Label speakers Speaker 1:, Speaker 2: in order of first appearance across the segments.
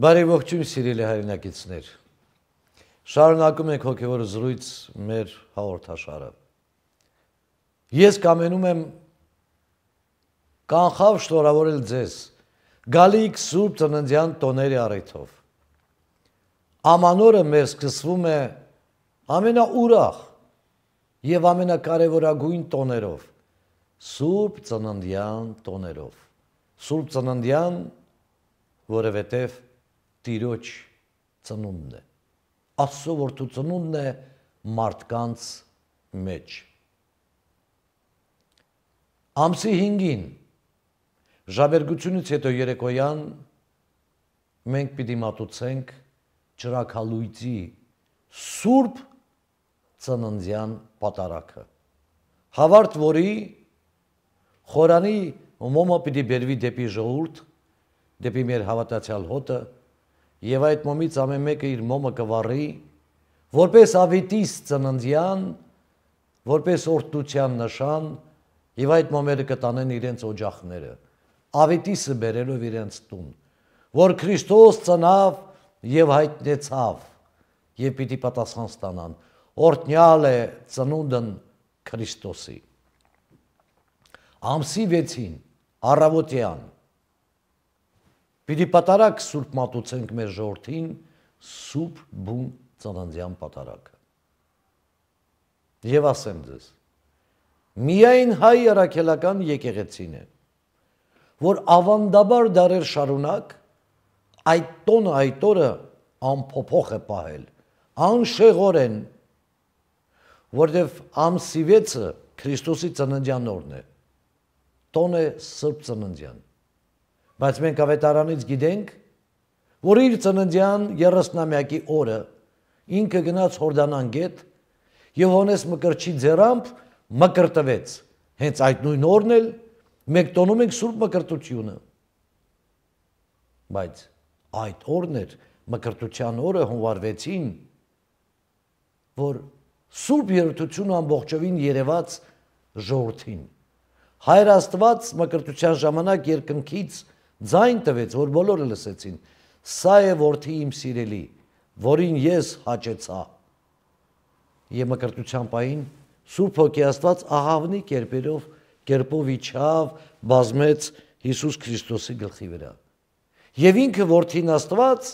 Speaker 1: Բարև ողջույն սիրելի հայրենակիցներ։ Շարունակում ենք հոգևոր զրույց մեր հաղորդաշարը։ Ես կամենում եմ կանխավ շնորհավորել ձեզ գալիք Սուրբ Ծննդյան տոների առիթով։ Ամանորը մեր սկսվում է ամենաուրախ եւ ամենակարևորագույն տոներով՝ Սուրբ Ծննդյան տոներով։ Սուրբ Ծննդյան որովհետև Տիրոջ ծնունդն է։ Աստծո որդու ծնունդն է մարդկանց մեջ։ Ամսի 5-ին ժաբերգությունից հետո երեկոյան մենք պիտի մատուցենք ճրակալույցի սուրբ ծննդյան պատարակը։ Հավարտ որի խորանի մոմը պիտի բերվի դեպի ժողովուրդ, դեպի մեր հավատացյալ հոտը եւ այդ մոմից ամեն մեկը իր մոմը կվառի որպես ավետիս ծննդյան որպես օրդության նշան եւ այդ մոմերը կտանեն իրենց օջախները ավետիսը բերելով իրենց տուն որ Քրիստոս ծնավ եւ հայտնեցավ եւ պիտի պատասխան ստանան օրտնյալ է ծնունդն Քրիստոսի ամսի 6-ին առավոտյան Պիտի պատարակ Սուրբ մատուցենք մեր ժողովրդին Սուրբ բուն ծննդյան պատարակը։ Եվ ասեմ ձեզ, միայն հայ առաքելական եկեղեցին է, որ ավանդաբար դարեր շարունակ այդ տոնը այդ օրը ամփոփող է պահել, անշեղորեն, որտեվ ամսի 6-ը Քրիստոսի ծննդյան օրն է։ Տոնը Սուրբ ծննդյան բայց մենք ավետարանից գիտենք, որ իր ծննդյան 30-ամյակի օրը ինքը գնաց Հորդանան գետ եւ Հոնես Մկրտչի ձեռամբ մկրտվեց։ Հենց այդ նույն օրն էլ մենք տոնում ենք Սուրբ Մկրտությունը։ Բայց այդ օրն էր մկրտության օրը հունվարվեցին, որ Սուրբ երթությունը ամբողջովին երևաց ժողովրդին։ Հայր Աստված մկրտության ժամանակ երկնքից Ձայն տվեց, որ բոլորը լսեցին։ Սա է որդի իմ սիրելի, որին ես հաճեցա։ Եմ մկրտությամբ այն Սուրբ Հոգի Աստված ահավնի կերպերով կերպով իջավ, բազմեց Հիսուս Քրիստոսի գլխի վրա։ Եվ ինքը որդին Աստված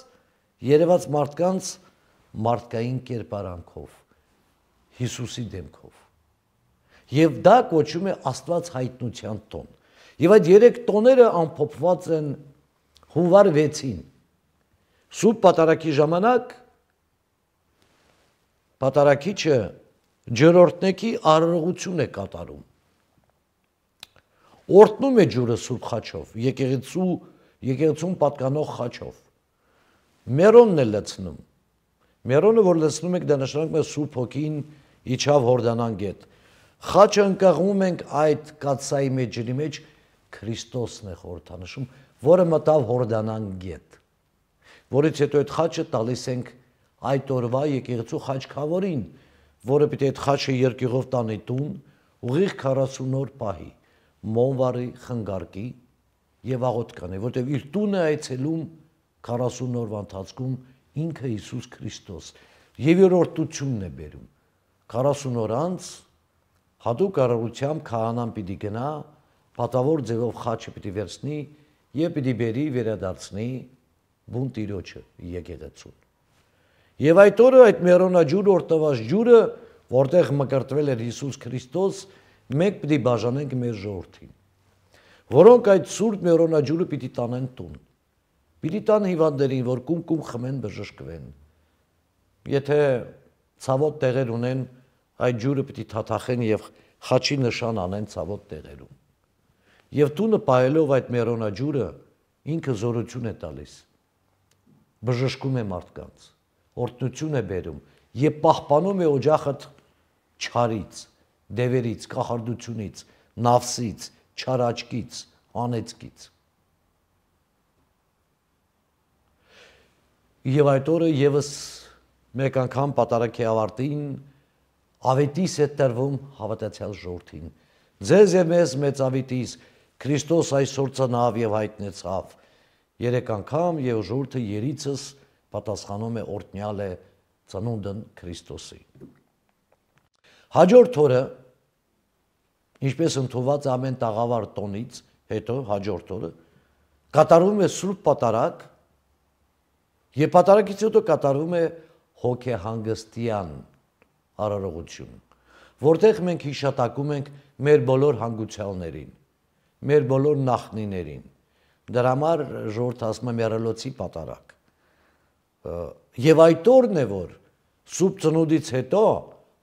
Speaker 1: երևաց մարդկանց մարդկային կերպարանքով, Հիսուսի դեմքով։ Եվ դա կոչում է Աստված հայտնության տոն։ Եվ այդ 3 տոները ամփոփված են հունվար 6-ին։ Սուրբ պատարակի ժամանակ պատարակիչը ջրորդնեկի արարողություն է կատարում։ Օրտնում է ջուրը Սուրբ խաչով, եկեղեցու եկեղեցուն պատկանող խաչով։ Մերոնն է լցնում։ Մերոնը որ լցնում եք դա նշանակում է Սուրբ հոգին իջավ Հորդանան գետ։ Խաչը ընկղում ենք այդ կացայի մեջրի մեջ, մեջ Քրիստոսն է խորհրդանշում, որը մտավ Հորդանան գետ, որից հետո այդ խաչը տալիս ենք այդ օրվա եկեղեցու խաչքավորին, որը պիտի այդ խաչը երկյուղով տանի տուն, ուղիղ 40 օր պահի, մոնվարի խնգարկի եւ աղոտ կանի, որտեղ իր տունը այցելում 40 օրվա ընթացքում ինքը Հիսուս Քրիստոս եւ երրորդությունն է բերում 40 օր անց հատուկ առողությամբ քահանան պիտի գնա պատավոր ձևով խաչը պիտի վերցնի եւ պիտի բերի վերադարձնի բուն տիրոջը եկեղեցուն։ Եվ այդ օրը այդ Մերոնաջուր օրտված ջուրը, որտեղ մկրտվել էր Հիսուս Քրիստոս, մենք պիտի բաժանենք մեր ժողովրդին։ Որոնք այդ սուրբ Մերոնաջուրը պիտի տանեն տուն։ Պիտի տան հիվանդներին, որ կում-կում խմեն բժշկվեն։ Եթե ցավոտ տեղեր ունեն, այդ ջուրը պիտի թաթախեն եւ խաչի նշան անեն ցավոտ տեղերում։ Եվ տունը պայելով այդ մերոնաջուրը ինքը զորություն է տալիս։ Բժշկում է մարդկանց, օրտնություն է բերում եւ պահպանում է օջախը չարից, դևերից, կախարդությունից, նավսից, չարաճկից, անեծքից։ Եվ այդ օրը եւս մեկ անգամ պատարակի ավարտին ավետիս է տրվում հավատացյալ ժողովրդին։ Ձեզ եւ մեզ մեծ ավետիս Քրիստոս այսօր ծնավ եւ հայտնեցավ։ Երեք անգամ եւ ժողովուրդը երիցս պատասխանում է օրտնյալ է ծնունդն Քրիստոսի։ Հաջորդ օրը ինչպես ընդունված ամեն տաղավար տոնից, հետո հաջորդ օրը կատարվում է Սուրբ Պատարագ եւ պատարագից հետո կատարվում է հոգեհանգստյան արարողություն, որտեղ մենք հիշատակում ենք մեր բոլոր հանգուցյալներին մեր բոլոր նախնիներին։ Դրա համար ժողովուրդ ասում է մերելոցի պատարակ։ Եվ այդ օրն է որ սուբ ծնուդից հետո,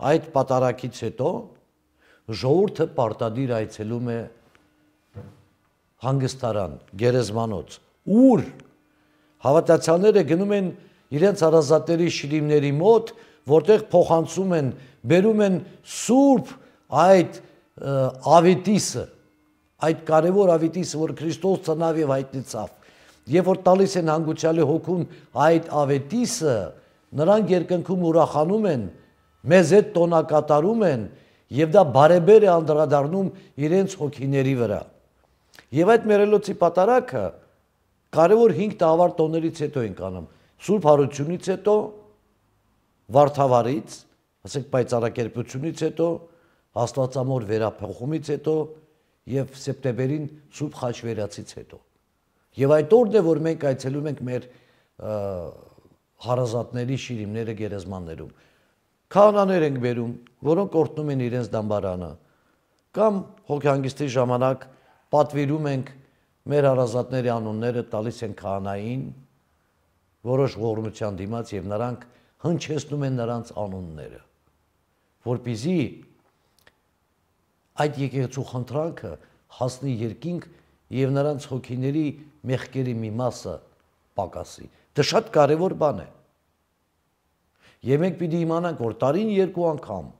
Speaker 1: այդ պատարակից հետո ժողովուրդը պարտադիր այցելում է հանգստարան, գերեզմանոց, ուր հավատացյալները գնում են իրենց առազատների շիրիմների մոտ, որտեղ փոխանցում են, բերում են սուրբ այդ ավետիսը, այդ կարևոր ավետիսը, որ Քրիստոս ծնավ եւ հայտնեցավ։ Երբ որ տալիս են հանգուցյալի հոգուն այդ ավետիսը, նրանք երկնքում ուրախանում են, մեզ այդ տոնակատարում են եւ դա բարեբեր է անդրադառնում իրենց հոգիների վրա։ Եվ այդ մերելոցի պատարակը կարևոր 5 տավար տոներից հետո ենք անում։ Սուրբ հարությունից հետո վարթավարից, ասենք պայծառակերպությունից հետո, աստվածամոր վերափոխումից հետո, հետո եւ սեպտեմբերին Սուրբ Խաչվերացից հետո։ Եվ այդ օրն է, որ մենք այցելում ենք մեր հարազատների շիրիմները գերեզմաններում։ Քահանաներ ենք վերում, որոնք օրտնում են իրենց դամբարանը, կամ հոգեհանգստի ժամանակ պատվիրում ենք մեր հարազատների անունները տալիս են քահանային, որոշ ողորմության դիմաց եւ նրանք հնչեցնում են նրանց անունները, որբիզի այդ եկեղեցու խնդրանքը հասնի երկինք եւ նրանց հոգիների մեղքերի մի մասը պակասի։ Դա դե շատ կարեւոր բան է։ Եվ մենք պիտի իմանանք, որ տարին երկու անգամ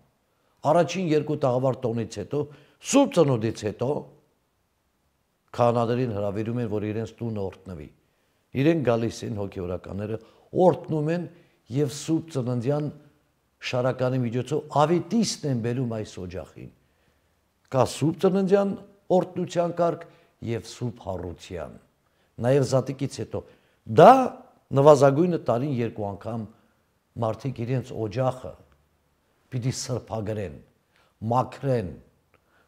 Speaker 1: առաջին երկու տաղավար տոնից հետո Սուրբ ծնունդից հետո քահանաներին հրավիրում են, որ իրենց տունը օրտնվի։ Իրեն գալիս են հոգեորականները, օրտնում են եւ Սուրբ ծննդյան շարականի միջոցով ավետիսն են բերում այս օջախին։ Կա սուրբ ծննդյան օրդնության կարգ եւ սուրբ հառության։ Նաեւ զատիկից հետո դա նվազագույնը տարին երկու անգամ մարդիկ իրենց օջախը պիտի սրբագրեն, մաքրեն,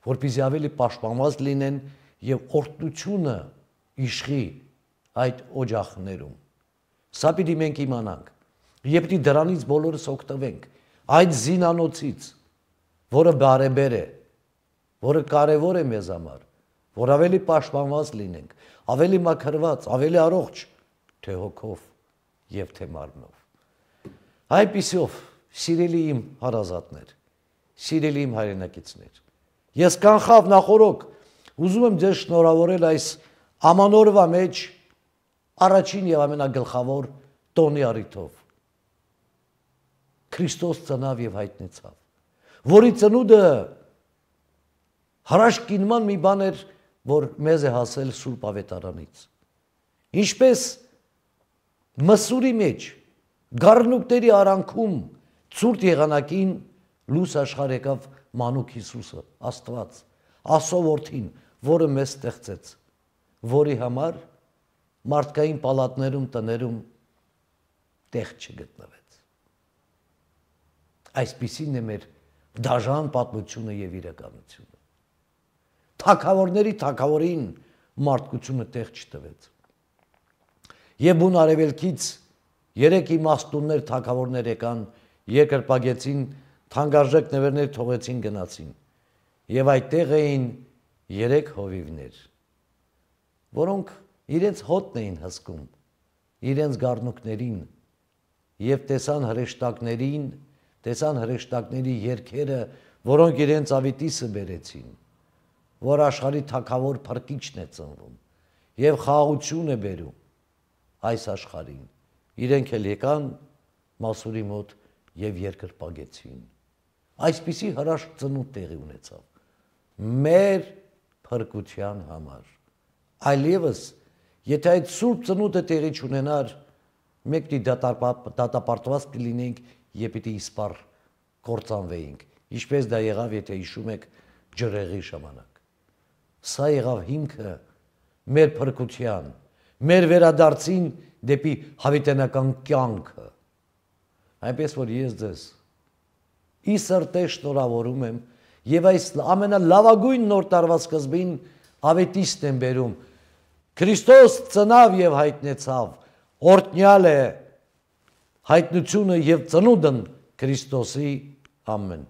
Speaker 1: որպեսզի ավելի պաշտպանված լինեն եւ օրդնությունը իշխի այդ օջախներում։ Սա պիտի մենք իմանանք։ Եվ պիտի դրանից բոլորս օգտվենք։ Այդ զինանոցից, որը բարեբեր է, բարեբեր է որը կարևոր է մեզ համար, որ ավելի պաշտպանված լինենք, ավելի մաքրված, ավելի առողջ թե հոգով եւ թե մարմնով։ Այդպիսով, սիրելի իմ հարազատներ, սիրելի իմ հայրենակիցներ, ես կանխավ նախորոք ուզում եմ ձեզ շնորհավորել այս ամանորվա մեջ առաջին եւ ամենագլխավոր տոնի առիթով։ Քրիստոս ծնավ եւ հայտնեցավ, որի ծնուդը հրաշքինման մի բան էր, որ մեզ է հասել Սուրբ Ավետարանից։ Ինչպես մսուրի մեջ գառնուկների արանքում ծուրտ եղանակին լույս աշխարհ եկավ մանուկ Հիսուսը, Աստված, ասովորթին, որը մեզ ստեղծեց, որի համար մարդկային պալատներում, տներում տեղ չգտնվեց։ Այսպիսին է մեր դաժան պատմությունը եւ իրականությունը թակավորների թակավորին մարդկությունը տեղ չտվեց։ Եվ բուն արևելքից երեք իմաստուններ թակավորներ եկան, երկրպագեցին, թանկարժեք նվերներ թողեցին գնացին։ Եվ այդտեղ էին երեք հովիվներ, որոնք իրենց հոտն էին հսկում, իրենց գառնուկներին եւ տեսան հրեշտակներին, տեսան հրեշտակների երկերը, որոնք իրենց ավիտիսը բերեցին որ աշխարհի թակավոր փրկիչն է ծնվում եւ խաղաղություն է բերում այս աշխարհին։ Իրենք էլ եկան Մասուրի մոտ եւ երկրպագեցին։ Այսպիսի հրաշք ծնունդ տեղի ունեցավ մեր փրկության համար։ Այլևս, եթե այդ սուրբ ծնունդը տեղի չունենար, մենք դատապարտված կլինենք եւ պիտի իսպար կործանվեինք, ինչպես դա եղավ, եթե հիշում եք ջրեղի ժամանակ։ Սա եղավ հիմքը մեր փրկության, մեր վերադարձին դեպի հավիտենական կյանքը։ Այնպես որ ես ձեզ ի սրտե շնորհավորում եմ եւ այս ամենալավագույն նոր տարվա սկզբին ավետիստ եմ բերում։ Քրիստոս ծնավ եւ հայտնեցավ։ Օրտնյալ է հայտնությունը եւ ծնունդն Քրիստոսի ամեն